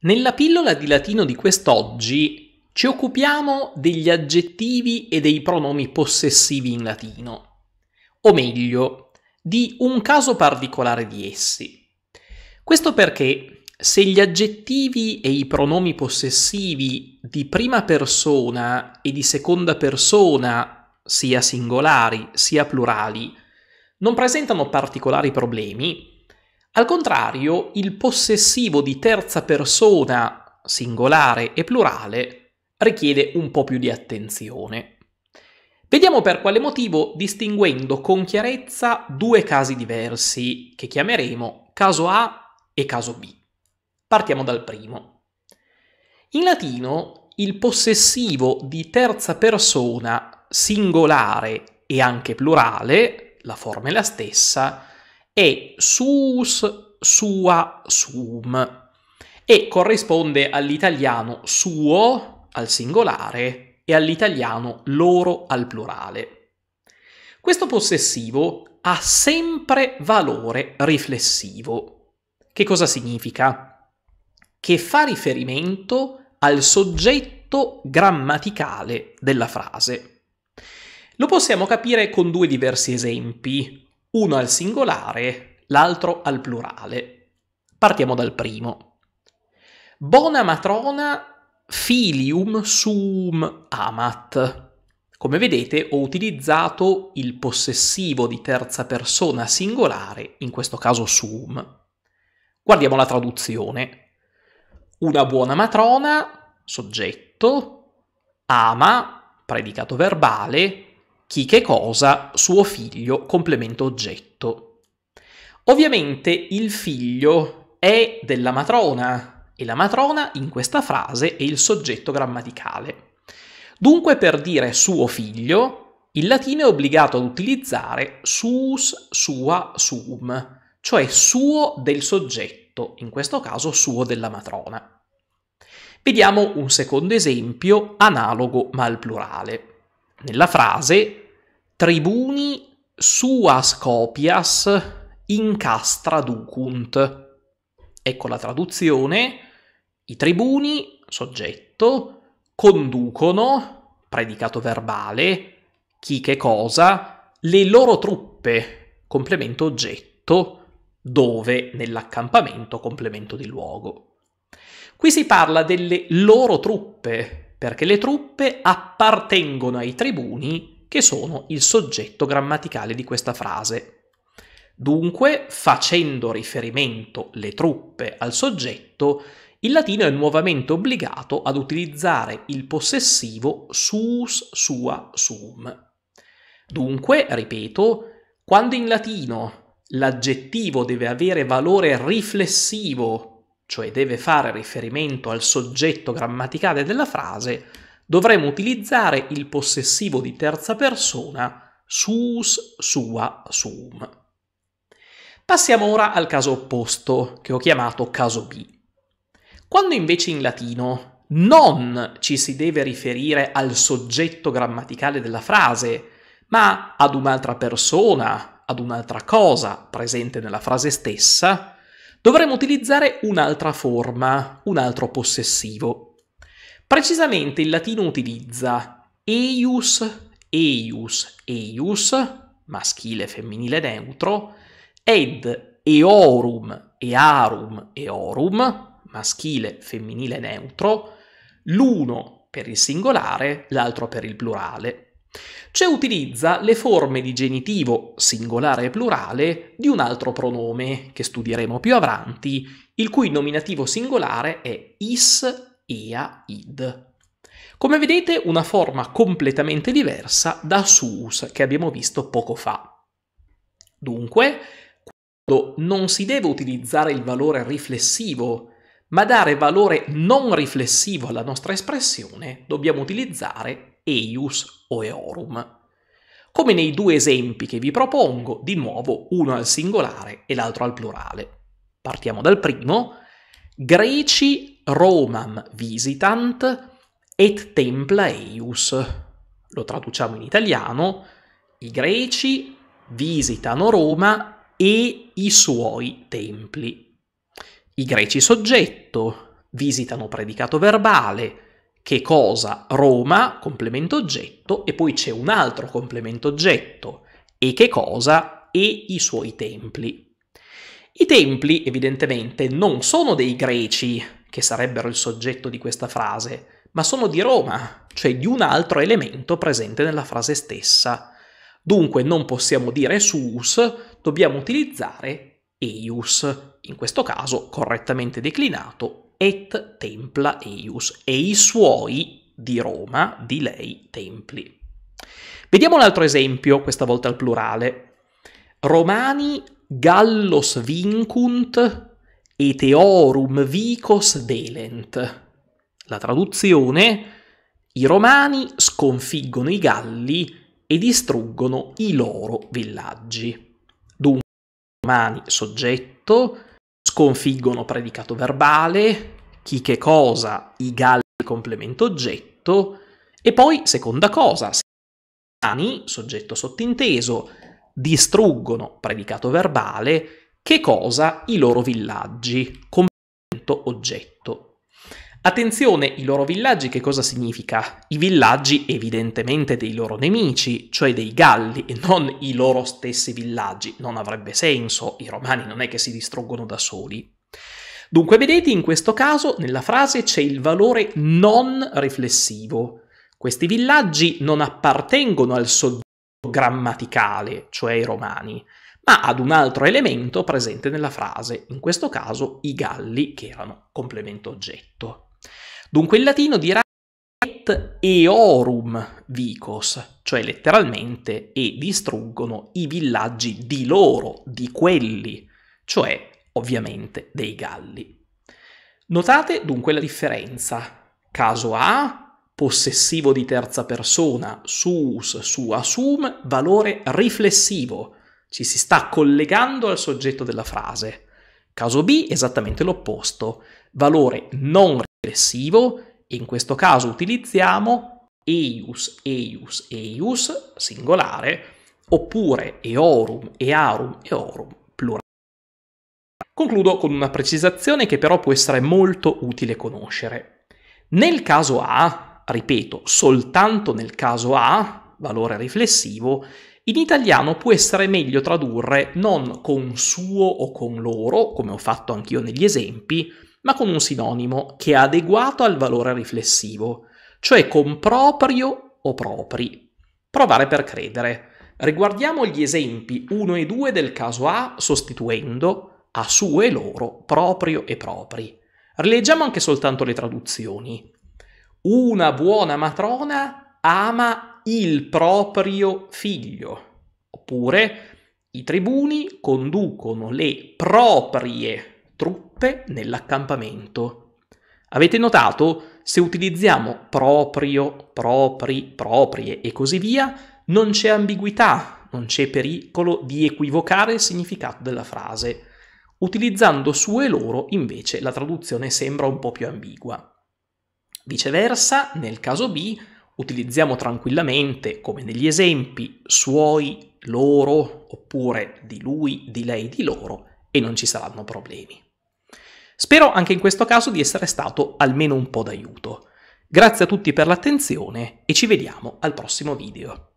Nella pillola di latino di quest'oggi ci occupiamo degli aggettivi e dei pronomi possessivi in latino, o meglio, di un caso particolare di essi. Questo perché se gli aggettivi e i pronomi possessivi di prima persona e di seconda persona, sia singolari sia plurali, non presentano particolari problemi, al contrario, il possessivo di terza persona, singolare e plurale, richiede un po' più di attenzione. Vediamo per quale motivo distinguendo con chiarezza due casi diversi, che chiameremo caso A e caso B. Partiamo dal primo. In latino il possessivo di terza persona, singolare e anche plurale, la forma è la stessa, è sus sua sum e corrisponde all'italiano suo al singolare e all'italiano loro al plurale. Questo possessivo ha sempre valore riflessivo. Che cosa significa? Che fa riferimento al soggetto grammaticale della frase. Lo possiamo capire con due diversi esempi, uno al singolare, l'altro al plurale. Partiamo dal primo. Bona matrona filium sum amat. Come vedete ho utilizzato il possessivo di terza persona singolare, in questo caso sum. Guardiamo la traduzione. Una buona matrona, soggetto, ama, predicato verbale, chi che cosa, suo figlio, complemento oggetto. Ovviamente il figlio è della matrona e la matrona in questa frase è il soggetto grammaticale. Dunque per dire suo figlio il latino è obbligato ad utilizzare sus, sua, sum, cioè suo del soggetto, in questo caso suo della matrona. Vediamo un secondo esempio analogo ma al plurale. Nella frase tribuni suas copias incastra ducunt. Ecco la traduzione, i tribuni, soggetto, conducono, predicato verbale, chi che cosa, le loro truppe, complemento oggetto, dove nell'accampamento, complemento di luogo. Qui si parla delle loro truppe, perché le truppe appartengono ai tribuni che sono il soggetto grammaticale di questa frase. Dunque, facendo riferimento le truppe al soggetto, il latino è nuovamente obbligato ad utilizzare il possessivo sus, sua, sum. Dunque, ripeto, quando in latino l'aggettivo deve avere valore riflessivo, cioè deve fare riferimento al soggetto grammaticale della frase, dovremo utilizzare il possessivo di terza persona sus, sua, sum. Passiamo ora al caso opposto, che ho chiamato caso B. Quando invece in latino non ci si deve riferire al soggetto grammaticale della frase, ma ad un'altra persona, ad un'altra cosa presente nella frase stessa, dovremmo utilizzare un'altra forma, un altro possessivo. Precisamente il latino utilizza eius, eius, eius, maschile, femminile, neutro, ed eorum, earum, eorum, maschile, femminile, neutro, l'uno per il singolare, l'altro per il plurale. Cioè utilizza le forme di genitivo singolare e plurale di un altro pronome che studieremo più avanti, il cui nominativo singolare è is ea id. Come vedete una forma completamente diversa da sus che abbiamo visto poco fa. Dunque, quando non si deve utilizzare il valore riflessivo, ma dare valore non riflessivo alla nostra espressione, dobbiamo utilizzare eius o eorum. Come nei due esempi che vi propongo, di nuovo uno al singolare e l'altro al plurale. Partiamo dal primo. Greci Romam visitant et templaeus. Lo traduciamo in italiano, i greci visitano Roma e i suoi templi. I greci soggetto visitano predicato verbale, che cosa Roma, complemento oggetto, e poi c'è un altro complemento oggetto, e che cosa e i suoi templi. I templi evidentemente non sono dei greci che sarebbero il soggetto di questa frase, ma sono di Roma, cioè di un altro elemento presente nella frase stessa. Dunque non possiamo dire sus, dobbiamo utilizzare eius, in questo caso correttamente declinato et templa eius, e i suoi di Roma, di lei templi. Vediamo un altro esempio, questa volta al plurale. Romani gallos vincunt Eteorum vicos delent. La traduzione i romani sconfiggono i galli e distruggono i loro villaggi. Dunque, i romani soggetto sconfiggono predicato verbale, chi che cosa, i galli complemento oggetto e poi seconda cosa, i romani soggetto sottinteso distruggono predicato verbale che cosa? I loro villaggi, come oggetto. Attenzione, i loro villaggi che cosa significa? I villaggi evidentemente dei loro nemici, cioè dei Galli, e non i loro stessi villaggi. Non avrebbe senso, i Romani non è che si distruggono da soli. Dunque, vedete, in questo caso nella frase c'è il valore non riflessivo. Questi villaggi non appartengono al soggetto grammaticale, cioè i romani, ma ad un altro elemento presente nella frase, in questo caso i galli che erano complemento oggetto. Dunque il latino dirà et eorum vicos, cioè letteralmente e distruggono i villaggi di loro, di quelli, cioè ovviamente dei galli. Notate dunque la differenza. Caso A, possessivo di terza persona, sus, su, assum, valore riflessivo. Ci si sta collegando al soggetto della frase. Caso B, esattamente l'opposto, valore non riflessivo, e in questo caso utilizziamo eius, eius, eius, singolare, oppure eorum, earum, eorum, plurale. Concludo con una precisazione che però può essere molto utile conoscere. Nel caso A, ripeto, soltanto nel caso A, valore riflessivo, in italiano può essere meglio tradurre non con suo o con loro, come ho fatto anch'io negli esempi, ma con un sinonimo che è adeguato al valore riflessivo, cioè con proprio o propri. Provare per credere. Riguardiamo gli esempi 1 e 2 del caso A sostituendo a suo e loro, proprio e propri. Rileggiamo anche soltanto le traduzioni. Una buona matrona ama il proprio figlio. Oppure i tribuni conducono le proprie truppe nell'accampamento. Avete notato? Se utilizziamo proprio, propri, proprie e così via, non c'è ambiguità, non c'è pericolo di equivocare il significato della frase. Utilizzando su e loro, invece, la traduzione sembra un po' più ambigua. Viceversa, nel caso B, utilizziamo tranquillamente, come negli esempi, suoi, loro, oppure di lui, di lei, di loro, e non ci saranno problemi. Spero anche in questo caso di essere stato almeno un po' d'aiuto. Grazie a tutti per l'attenzione e ci vediamo al prossimo video.